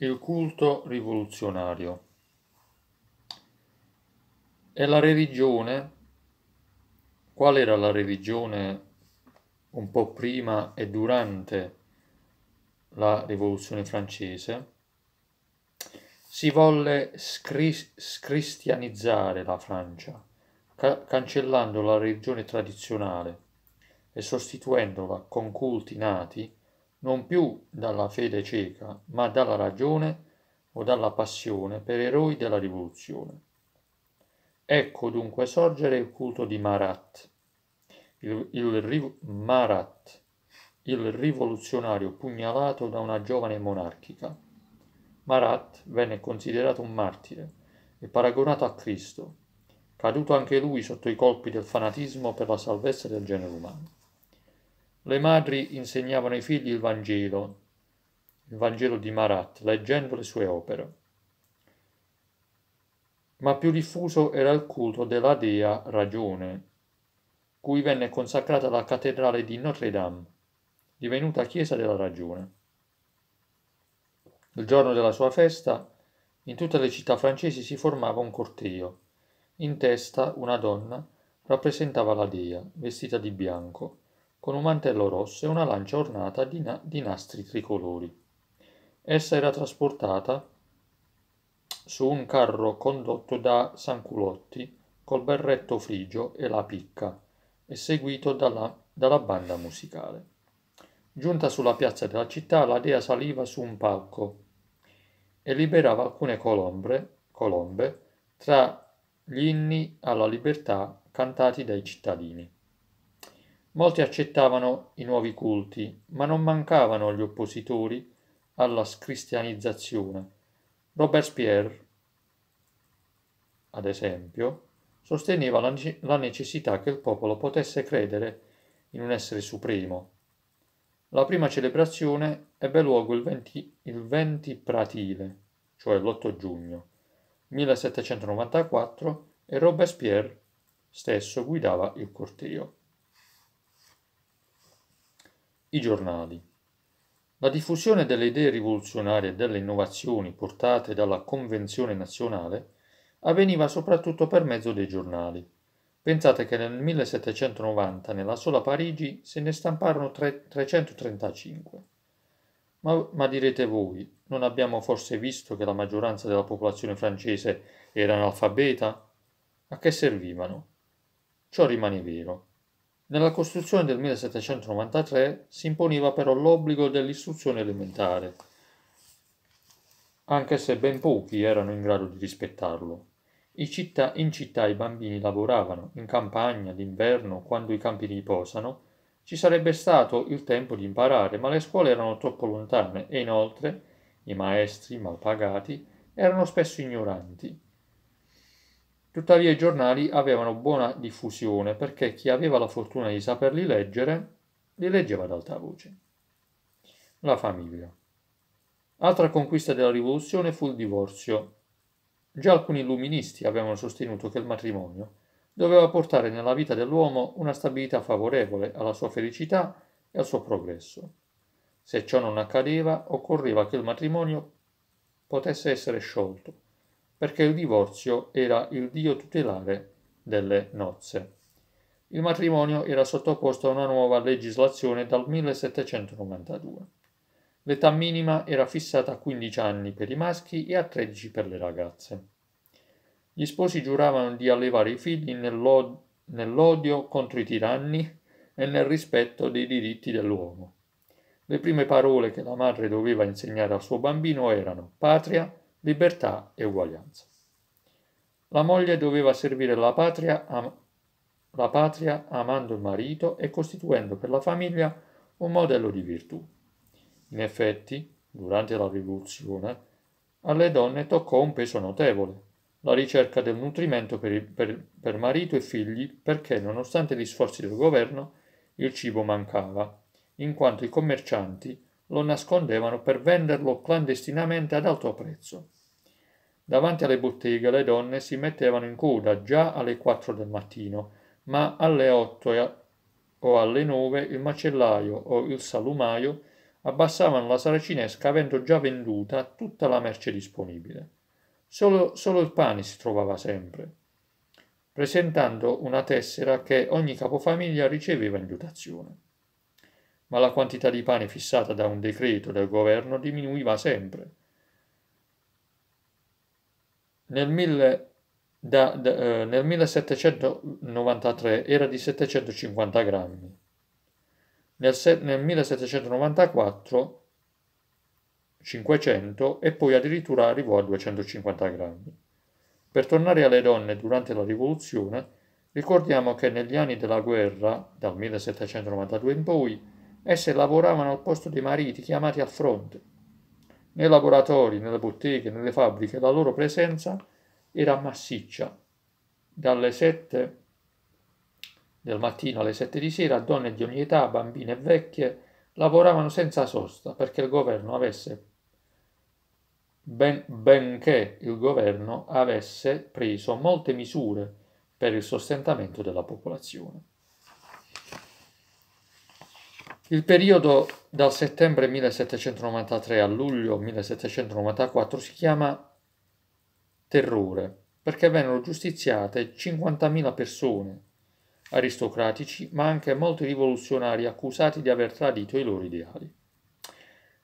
Il culto rivoluzionario e la religione, qual era la religione un po' prima e durante la rivoluzione francese, si volle scris- scristianizzare la Francia, ca- cancellando la religione tradizionale e sostituendola con culti nati non più dalla fede cieca, ma dalla ragione o dalla passione per eroi della rivoluzione. Ecco dunque sorgere il culto di Marat, il, il, riv, Marat, il rivoluzionario pugnalato da una giovane monarchica. Marat venne considerato un martire e paragonato a Cristo, caduto anche lui sotto i colpi del fanatismo per la salvezza del genere umano. Le madri insegnavano ai figli il Vangelo, il Vangelo di Marat, leggendo le sue opere. Ma più diffuso era il culto della dea Ragione, cui venne consacrata la cattedrale di Notre Dame, divenuta chiesa della Ragione. Il giorno della sua festa, in tutte le città francesi si formava un corteo. In testa una donna rappresentava la dea, vestita di bianco, con un mantello rosso e una lancia ornata di, na- di nastri tricolori. Essa era trasportata su un carro condotto da Sanculotti col berretto frigio e la picca e seguito dalla, dalla banda musicale. Giunta sulla piazza della città, la dea saliva su un palco e liberava alcune colombre, colombe tra gli inni alla libertà cantati dai cittadini. Molti accettavano i nuovi culti, ma non mancavano gli oppositori alla scristianizzazione. Robespierre, ad esempio, sosteneva la necessità che il popolo potesse credere in un essere supremo. La prima celebrazione ebbe luogo il 20, il 20 Pratile, cioè l'8 giugno 1794, e Robespierre stesso guidava il corteo i giornali. La diffusione delle idee rivoluzionarie e delle innovazioni portate dalla Convenzione nazionale avveniva soprattutto per mezzo dei giornali. Pensate che nel 1790 nella sola Parigi se ne stamparono 335. Ma, ma direte voi, non abbiamo forse visto che la maggioranza della popolazione francese era analfabeta? A che servivano? Ciò rimane vero. Nella Costituzione del 1793 si imponeva però l'obbligo dell'istruzione elementare, anche se ben pochi erano in grado di rispettarlo. Città, in città i bambini lavoravano, in campagna, d'inverno, quando i campi riposano. Ci sarebbe stato il tempo di imparare, ma le scuole erano troppo lontane e inoltre i maestri, mal pagati, erano spesso ignoranti. Tuttavia i giornali avevano buona diffusione perché chi aveva la fortuna di saperli leggere li leggeva ad alta voce. La famiglia. Altra conquista della rivoluzione fu il divorzio. Già alcuni illuministi avevano sostenuto che il matrimonio doveva portare nella vita dell'uomo una stabilità favorevole alla sua felicità e al suo progresso. Se ciò non accadeva, occorreva che il matrimonio potesse essere sciolto perché il divorzio era il dio tutelare delle nozze. Il matrimonio era sottoposto a una nuova legislazione dal 1792. L'età minima era fissata a 15 anni per i maschi e a 13 per le ragazze. Gli sposi giuravano di allevare i figli nell'od- nell'odio contro i tiranni e nel rispetto dei diritti dell'uomo. Le prime parole che la madre doveva insegnare al suo bambino erano patria, libertà e uguaglianza. La moglie doveva servire la patria, am- la patria amando il marito e costituendo per la famiglia un modello di virtù. In effetti, durante la rivoluzione, alle donne toccò un peso notevole, la ricerca del nutrimento per, il, per, per, marito e figli perché, nonostante gli sforzi del governo, il cibo mancava, in quanto i commercianti lo nascondevano per venderlo clandestinamente ad alto prezzo. Davanti alle botteghe le donne si mettevano in coda già alle 4 del mattino, ma alle 8 a... o alle 9 il macellaio o il salumaio abbassavano la saracinesca avendo già venduta tutta la merce disponibile. Solo, solo il pane si trovava sempre, presentando una tessera che ogni capofamiglia riceveva in dotazione ma la quantità di pane fissata da un decreto del governo diminuiva sempre. Nel, mille, da, da, eh, nel 1793 era di 750 grammi, nel, se, nel 1794 500 e poi addirittura arrivò a 250 grammi. Per tornare alle donne durante la rivoluzione, ricordiamo che negli anni della guerra, dal 1792 in poi, Esse lavoravano al posto dei mariti chiamati al fronte. Nei laboratori, nelle botteghe, nelle fabbriche la loro presenza era massiccia. Dalle 7 del mattino alle 7 di sera donne di ogni età, bambine e vecchie lavoravano senza sosta perché il governo avesse ben, benché il governo avesse preso molte misure per il sostentamento della popolazione. Il periodo dal settembre 1793 a luglio 1794 si chiama terrore perché vennero giustiziate 50.000 persone, aristocratici ma anche molti rivoluzionari accusati di aver tradito i loro ideali.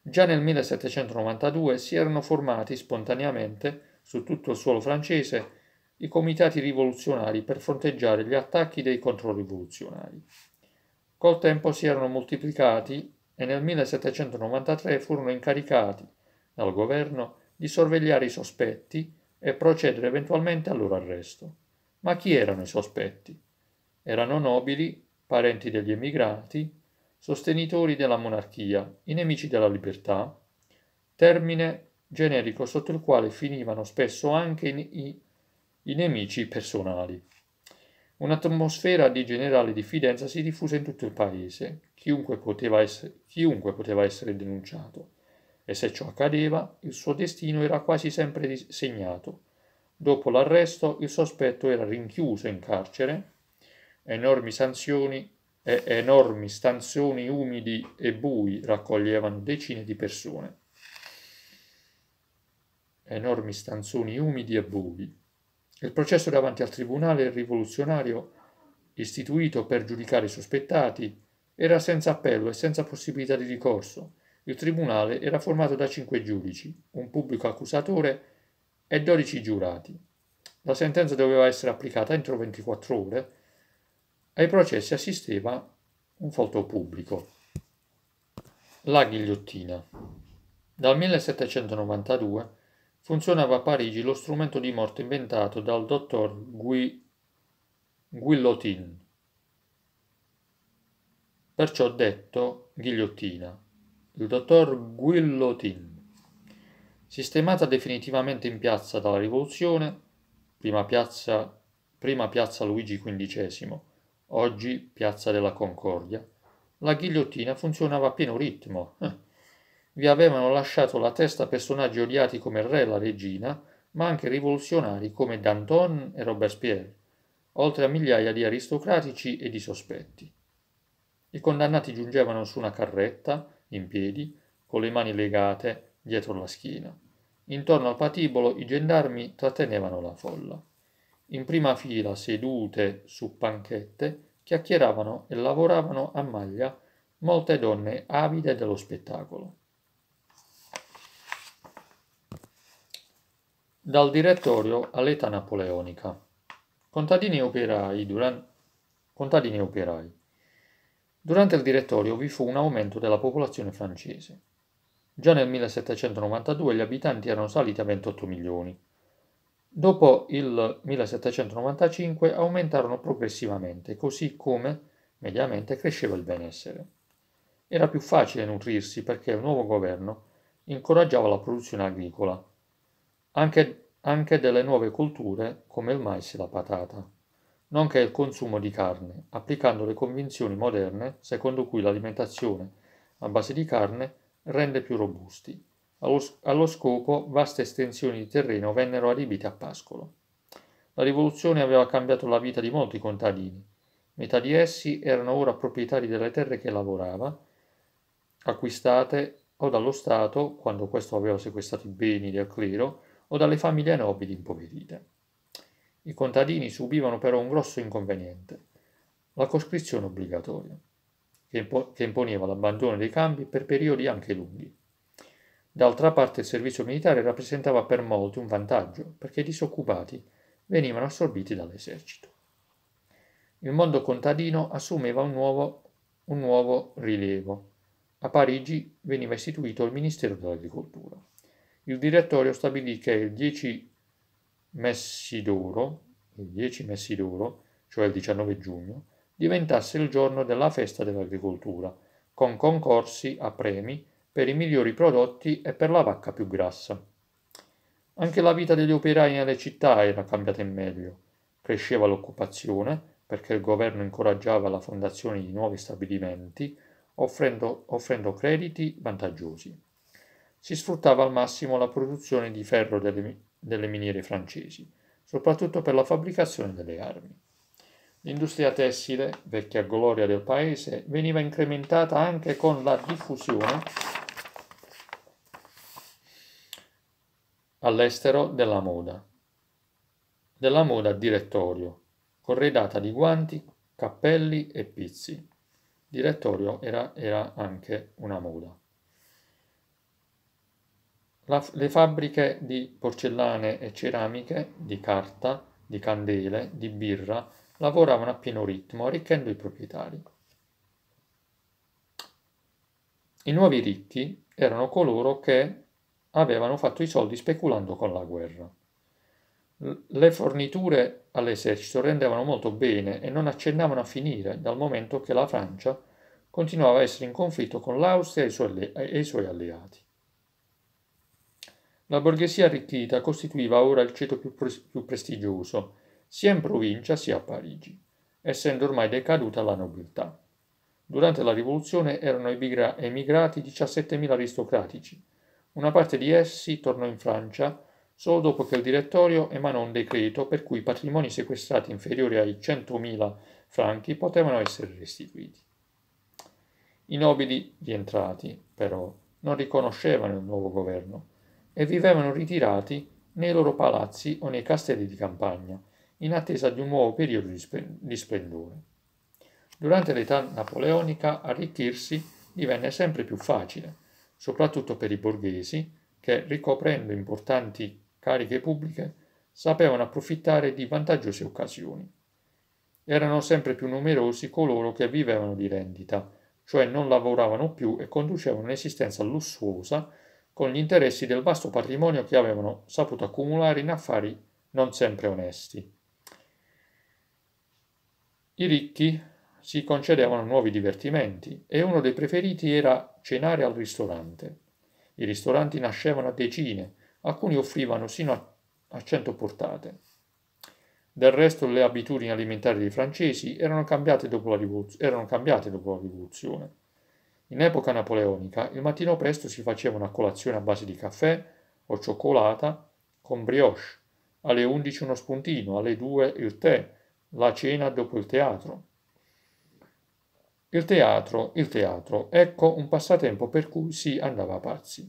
Già nel 1792 si erano formati spontaneamente su tutto il suolo francese i comitati rivoluzionari per fronteggiare gli attacchi dei controrivoluzionari. Col tempo si erano moltiplicati e nel 1793 furono incaricati dal governo di sorvegliare i sospetti e procedere eventualmente al loro arresto. Ma chi erano i sospetti? Erano nobili, parenti degli emigrati, sostenitori della monarchia, i nemici della libertà, termine generico sotto il quale finivano spesso anche i, i, i nemici personali. Un'atmosfera di generale diffidenza si diffuse in tutto il paese, chiunque poteva, essere, chiunque poteva essere denunciato, e se ciò accadeva, il suo destino era quasi sempre segnato. Dopo l'arresto, il sospetto era rinchiuso in carcere, enormi sanzioni e enormi stanzioni umidi e bui raccoglievano decine di persone. Enormi stanzoni umidi e bui il processo davanti al tribunale rivoluzionario istituito per giudicare i sospettati era senza appello e senza possibilità di ricorso. Il tribunale era formato da cinque giudici, un pubblico accusatore e dodici giurati. La sentenza doveva essere applicata entro 24 ore. Ai processi assisteva un folto pubblico. La ghigliottina. Dal 1792 funzionava a Parigi lo strumento di morte inventato dal dottor Guy... Guillotin, perciò detto ghigliottina. Il dottor Guillotin, sistemata definitivamente in piazza dalla rivoluzione, prima piazza, prima piazza Luigi XV, oggi piazza della Concordia, la ghigliottina funzionava a pieno ritmo. Eh vi avevano lasciato la testa personaggi odiati come il re e la regina, ma anche rivoluzionari come Danton e Robespierre, oltre a migliaia di aristocratici e di sospetti. I condannati giungevano su una carretta, in piedi, con le mani legate dietro la schiena. Intorno al patibolo i gendarmi trattenevano la folla. In prima fila, sedute su panchette, chiacchieravano e lavoravano a maglia molte donne avide dello spettacolo. Dal direttorio all'età napoleonica. Contadini e operai, duran... Contadini e operai. Durante il direttorio vi fu un aumento della popolazione francese. Già nel 1792 gli abitanti erano saliti a 28 milioni. Dopo il 1795 aumentarono progressivamente, così come mediamente cresceva il benessere. Era più facile nutrirsi perché il nuovo governo incoraggiava la produzione agricola anche, anche delle nuove colture come il mais e la patata, nonché il consumo di carne, applicando le convinzioni moderne secondo cui l'alimentazione a base di carne rende più robusti. Allo, allo scopo vaste estensioni di terreno vennero adibite a pascolo. La rivoluzione aveva cambiato la vita di molti contadini. Metà di essi erano ora proprietari delle terre che lavorava, acquistate o dallo Stato, quando questo aveva sequestrato i beni del clero, o dalle famiglie nobili impoverite. I contadini subivano però un grosso inconveniente, la coscrizione obbligatoria, che, imponeva l'abbandono dei campi per periodi anche lunghi. D'altra parte il servizio militare rappresentava per molti un vantaggio, perché i disoccupati venivano assorbiti dall'esercito. Il mondo contadino assumeva un nuovo, un nuovo rilevo. A Parigi veniva istituito il Ministero dell'Agricoltura il direttorio stabilì che il 10 Messidoro, il 10 Messidoro, cioè il 19 giugno, diventasse il giorno della festa dell'agricoltura, con concorsi a premi per i migliori prodotti e per la vacca più grassa. Anche la vita degli operai nelle città era cambiata in meglio. Cresceva l'occupazione, perché il governo incoraggiava la fondazione di nuovi stabilimenti, offrendo, offrendo crediti vantaggiosi si sfruttava al massimo la produzione di ferro delle, delle miniere francesi, soprattutto per la fabbricazione delle armi. L'industria tessile, vecchia gloria del paese, veniva incrementata anche con la diffusione all'estero della moda, della moda direttorio, corredata di guanti, cappelli e pizzi. Direttorio era, era anche una moda. La, le fabbriche di porcellane e ceramiche, di carta, di candele, di birra lavoravano a pieno ritmo, arricchendo i proprietari. I nuovi ricchi erano coloro che avevano fatto i soldi speculando con la guerra. Le forniture all'esercito rendevano molto bene e non accennavano a finire dal momento che la Francia continuava a essere in conflitto con l'Austria e i suoi, e i suoi alleati. La borghesia arricchita costituiva ora il ceto più, pres- più prestigioso, sia in provincia sia a Parigi, essendo ormai decaduta la nobiltà. Durante la rivoluzione erano emigrati 17.000 aristocratici. Una parte di essi tornò in Francia solo dopo che il direttorio emanò un decreto per cui i patrimoni sequestrati inferiori ai 100.000 franchi potevano essere restituiti. I nobili rientrati, però, non riconoscevano il nuovo governo e vivevano ritirati nei loro palazzi o nei castelli di campagna, in attesa di un nuovo periodo di, spe- di splendore. Durante l'età napoleonica arricchirsi divenne sempre più facile, soprattutto per i borghesi, che, ricoprendo importanti cariche pubbliche, sapevano approfittare di vantaggiose occasioni. Erano sempre più numerosi coloro che vivevano di rendita, cioè non lavoravano più e conducevano un'esistenza lussuosa con gli interessi del vasto patrimonio che avevano saputo accumulare in affari non sempre onesti. I ricchi si concedevano nuovi divertimenti e uno dei preferiti era cenare al ristorante. I ristoranti nascevano a decine, alcuni offrivano sino a cento portate. Del resto le abitudini alimentari dei francesi erano cambiate dopo la rivoluzione. In epoca napoleonica il mattino presto si faceva una colazione a base di caffè o cioccolata con brioche, alle 11 uno spuntino, alle 2 il tè, la cena dopo il teatro. Il teatro, il teatro, ecco un passatempo per cui si andava pazzi.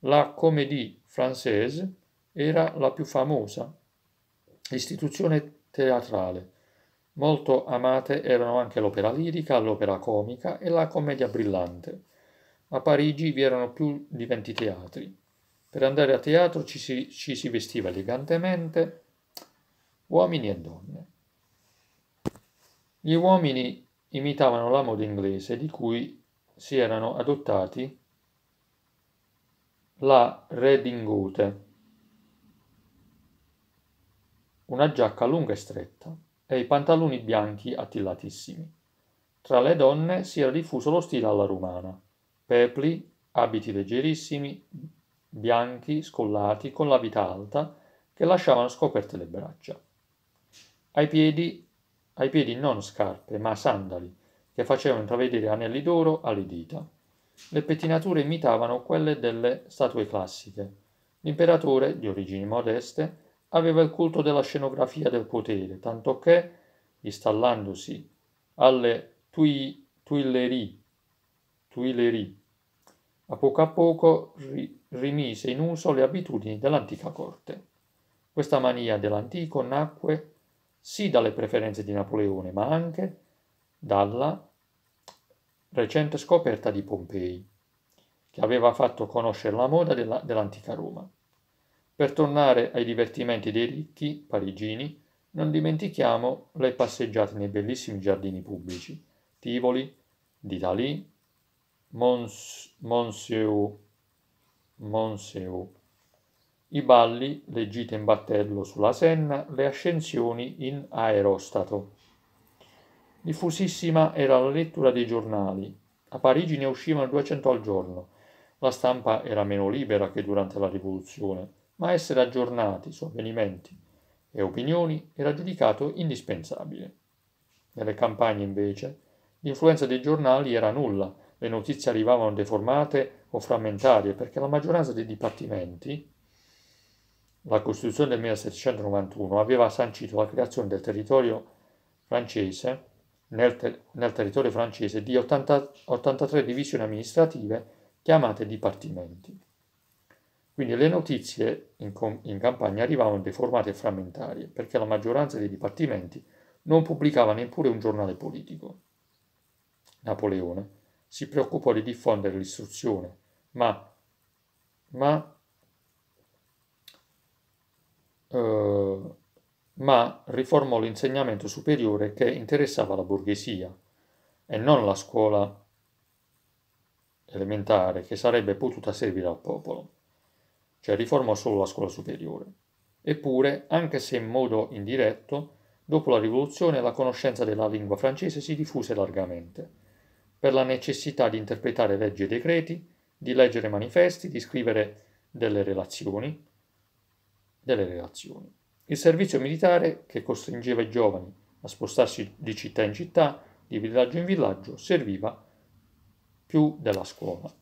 La comédie française era la più famosa istituzione teatrale Molto amate erano anche l'opera lirica, l'opera comica e la commedia brillante. A Parigi vi erano più di 20 teatri. Per andare a teatro ci si, ci si vestiva elegantemente, uomini e donne. Gli uomini imitavano la moda inglese di cui si erano adottati la redingote, una giacca lunga e stretta e i pantaloni bianchi attillatissimi. Tra le donne si era diffuso lo stile alla romana, pepli, abiti leggerissimi, bianchi, scollati, con la vita alta, che lasciavano scoperte le braccia. Ai piedi, ai piedi non scarpe, ma sandali, che facevano intravedere anelli d'oro alle dita. Le pettinature imitavano quelle delle statue classiche. L'imperatore, di origini modeste, aveva il culto della scenografia del potere, tanto che, installandosi alle tui, Tuileries, Tuileries, a poco a poco ri, rimise in uso le abitudini dell'antica corte. Questa mania dell'antico nacque sì dalle preferenze di Napoleone, ma anche dalla recente scoperta di Pompei, che aveva fatto conoscere la moda della, dell'antica Roma. Per tornare ai divertimenti dei ricchi parigini, non dimentichiamo le passeggiate nei bellissimi giardini pubblici, Tivoli, Ditali, Mons, Monseu, Monseu, i balli, le gite in battello sulla Senna, le ascensioni in aerostato. Diffusissima era la lettura dei giornali. A Parigi ne uscivano 200 al giorno. La stampa era meno libera che durante la rivoluzione ma essere aggiornati su avvenimenti e opinioni era giudicato indispensabile. Nelle campagne, invece, l'influenza dei giornali era nulla, le notizie arrivavano deformate o frammentarie perché la maggioranza dei dipartimenti, la Costituzione del 1791 aveva sancito la creazione del territorio francese, nel, ter- nel territorio francese, di 80- 83 divisioni amministrative chiamate dipartimenti. Quindi le notizie in, com- in campagna arrivavano deformate e frammentarie, perché la maggioranza dei dipartimenti non pubblicava neppure un giornale politico. Napoleone si preoccupò di diffondere l'istruzione, ma, ma, eh, ma riformò l'insegnamento superiore che interessava la borghesia e non la scuola elementare che sarebbe potuta servire al popolo cioè riformò solo la scuola superiore. Eppure, anche se in modo indiretto, dopo la rivoluzione la conoscenza della lingua francese si diffuse largamente, per la necessità di interpretare leggi e decreti, di leggere manifesti, di scrivere delle relazioni, delle relazioni. Il servizio militare, che costringeva i giovani a spostarsi di città in città, di villaggio in villaggio, serviva più della scuola.